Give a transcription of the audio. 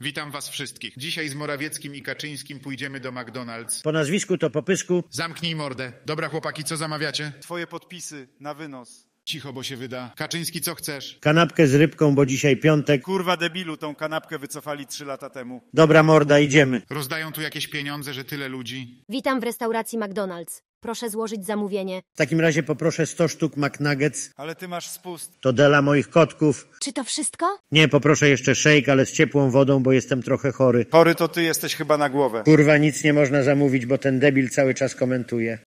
Witam was wszystkich. Dzisiaj z Morawieckim i Kaczyńskim pójdziemy do McDonald's. Po nazwisku to po pysku. Zamknij mordę. Dobra chłopaki, co zamawiacie? Twoje podpisy na wynos. Cicho, bo się wyda. Kaczyński, co chcesz? Kanapkę z rybką, bo dzisiaj piątek. Kurwa debilu, tą kanapkę wycofali trzy lata temu. Dobra morda, idziemy. Rozdają tu jakieś pieniądze, że tyle ludzi. Witam w restauracji McDonald's. Proszę złożyć zamówienie. W takim razie poproszę 100 sztuk McNuggets. Ale ty masz spust. To dela moich kotków. Czy to wszystko? Nie, poproszę jeszcze shake, ale z ciepłą wodą, bo jestem trochę chory. Chory to ty jesteś chyba na głowę. Kurwa, nic nie można zamówić, bo ten debil cały czas komentuje.